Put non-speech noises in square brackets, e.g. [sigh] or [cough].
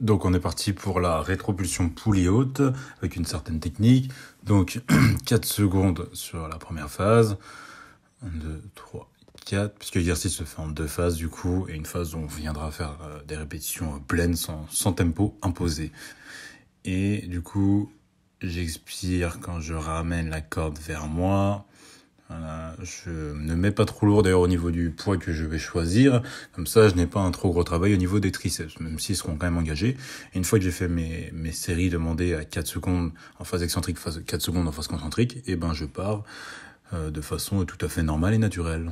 Donc on est parti pour la rétropulsion poulie haute avec une certaine technique. Donc 4 [clears throat] secondes sur la première phase. 1, 2, 3, 4. Puisque l'exercice se fait en deux phases du coup et une phase où on viendra faire euh, des répétitions euh, pleines sans, sans tempo imposé. Et du coup j'expire quand je ramène la corde vers moi. Voilà, je ne mets pas trop lourd d'ailleurs au niveau du poids que je vais choisir. Comme ça, je n'ai pas un trop gros travail au niveau des triceps, même s'ils seront quand même engagés. une fois que j'ai fait mes, mes séries demandées à 4 secondes en phase excentrique, quatre 4 secondes en phase concentrique, et eh ben je pars euh, de façon tout à fait normale et naturelle.